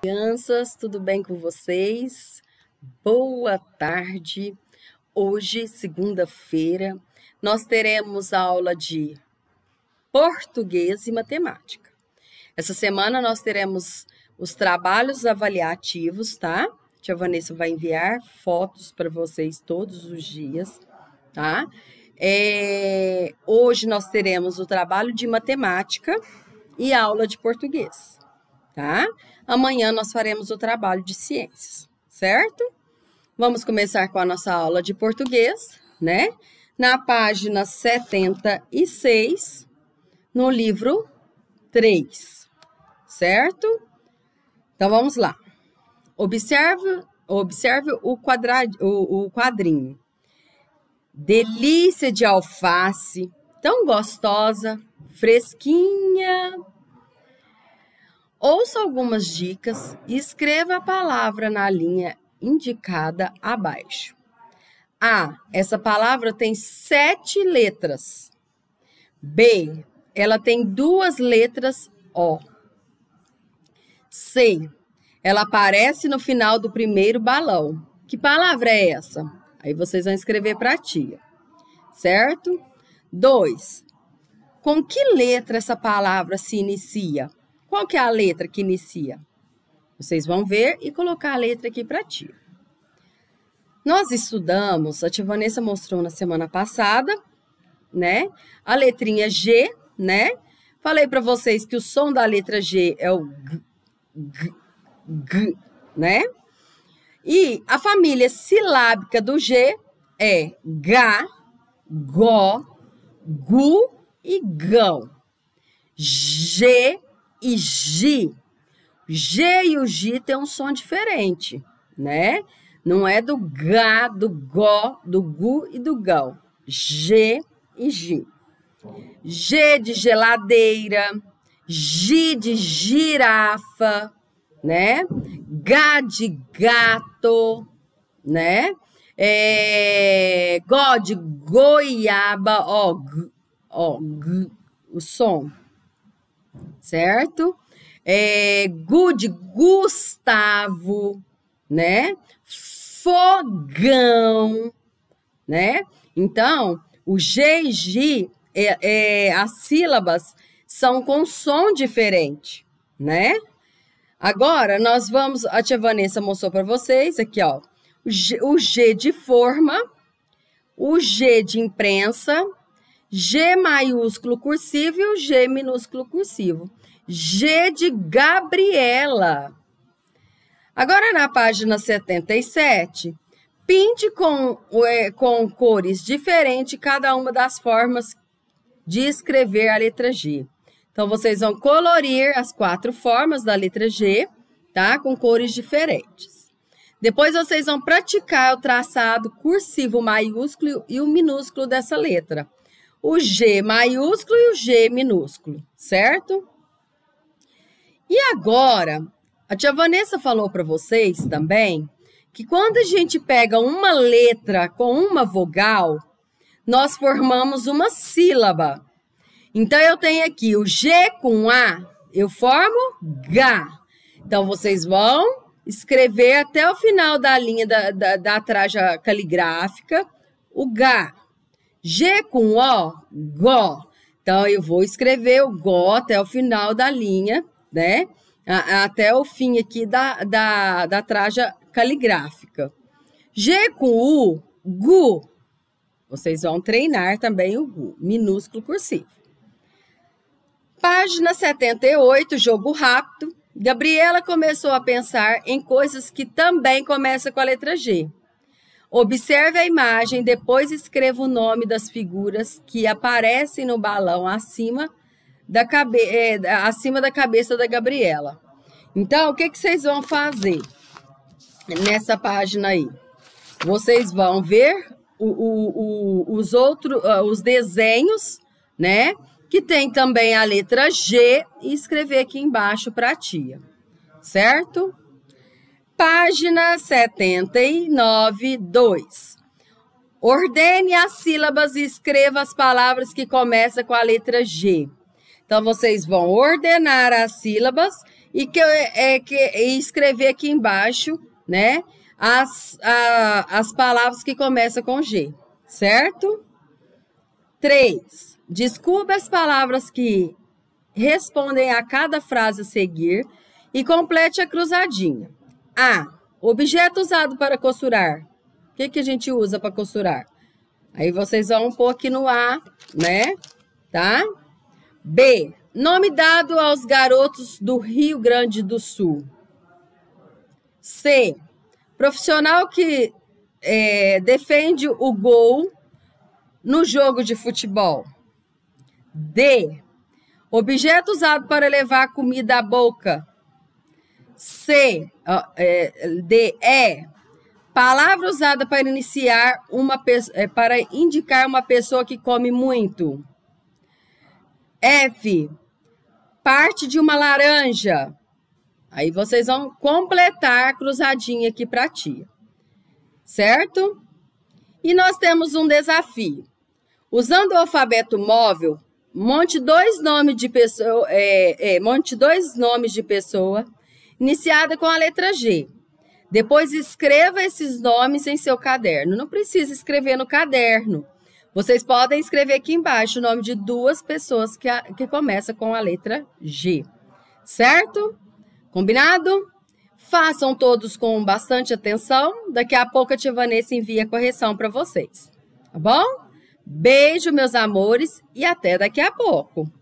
Crianças, tudo bem com vocês? Boa tarde. Hoje, segunda-feira, nós teremos aula de português e matemática. Essa semana nós teremos os trabalhos avaliativos, tá? Tia Vanessa vai enviar fotos para vocês todos os dias, tá? É... hoje nós teremos o trabalho de matemática e aula de português tá? Amanhã nós faremos o trabalho de ciências, certo? Vamos começar com a nossa aula de português, né? Na página 76, no livro 3, certo? Então vamos lá. Observe, observe o, o, o quadrinho. Delícia de alface, tão gostosa, fresquinha, Ouça algumas dicas e escreva a palavra na linha indicada abaixo. A. Essa palavra tem sete letras. B. Ela tem duas letras O. C. Ela aparece no final do primeiro balão. Que palavra é essa? Aí vocês vão escrever para a tia. Certo? 2. Com que letra essa palavra se inicia? Qual que é a letra que inicia? Vocês vão ver e colocar a letra aqui para ti. Nós estudamos, a Tia Vanessa mostrou na semana passada, né? A letrinha G, né? Falei para vocês que o som da letra G é o g, g, g, né? E a família silábica do G é Gá, Gó, gu e gão. G e G. G e o G tem um som diferente, né? Não é do gá do Gó, do Gu e do Gal. G e G. G de geladeira, G de girafa, né? G de gato, né? É, de goiaba, ó, G, ó, G, o som, certo? É, Good Gustavo, né? Fogão, né? Então, o G é, é, as sílabas são com som diferente, né? Agora, nós vamos. A tia Vanessa mostrou para vocês aqui, ó. O G, o G de forma, o G de imprensa, G maiúsculo cursivo e o G minúsculo cursivo. G de Gabriela. Agora, na página 77, pinte com, é, com cores diferentes cada uma das formas de escrever a letra G. Então, vocês vão colorir as quatro formas da letra G, tá? Com cores diferentes. Depois, vocês vão praticar o traçado cursivo maiúsculo e o minúsculo dessa letra o G maiúsculo e o G minúsculo, certo? E agora, a tia Vanessa falou para vocês também que quando a gente pega uma letra com uma vogal, nós formamos uma sílaba. Então eu tenho aqui o G com A, eu formo G. Então vocês vão escrever até o final da linha da, da, da traja caligráfica o G. G com O, GO. Então, eu vou escrever o GO até o final da linha, né? Até o fim aqui da, da, da traja caligráfica. G com U, GU. Vocês vão treinar também o GU, minúsculo cursivo. Página 78, jogo rápido. Gabriela começou a pensar em coisas que também começam com a letra G. Observe a imagem, depois escreva o nome das figuras que aparecem no balão acima da, cabe é, acima da cabeça da Gabriela. Então, o que, que vocês vão fazer nessa página aí? Vocês vão ver o, o, o, os outros, ah, os desenhos, né? Que tem também a letra G e escrever aqui embaixo para a tia, certo? Página 79, 2. Ordene as sílabas e escreva as palavras que começam com a letra G. Então, vocês vão ordenar as sílabas e, que, é, é que, e escrever aqui embaixo, né? As, a, as palavras que começam com G, certo? 3. Descubra as palavras que respondem a cada frase a seguir e complete a cruzadinha. A. Ah, objeto usado para costurar. O que, que a gente usa para costurar? Aí vocês vão pôr aqui no A, né? Tá? B. Nome dado aos garotos do Rio Grande do Sul. C. Profissional que é, defende o gol no jogo de futebol. D. Objeto usado para levar comida à boca C, é, D, E. Palavra usada para iniciar uma é, para indicar uma pessoa que come muito. F, parte de uma laranja. Aí vocês vão completar a cruzadinha aqui para ti. tia. Certo? E nós temos um desafio. Usando o alfabeto móvel, monte dois nomes de pessoa, é, é, monte dois nomes de pessoa iniciada com a letra G. Depois escreva esses nomes em seu caderno. Não precisa escrever no caderno. Vocês podem escrever aqui embaixo o nome de duas pessoas que, a, que começa com a letra G. Certo? Combinado? Façam todos com bastante atenção. Daqui a pouco a tia Vanessa envia a correção para vocês. Tá bom? Beijo, meus amores, e até daqui a pouco.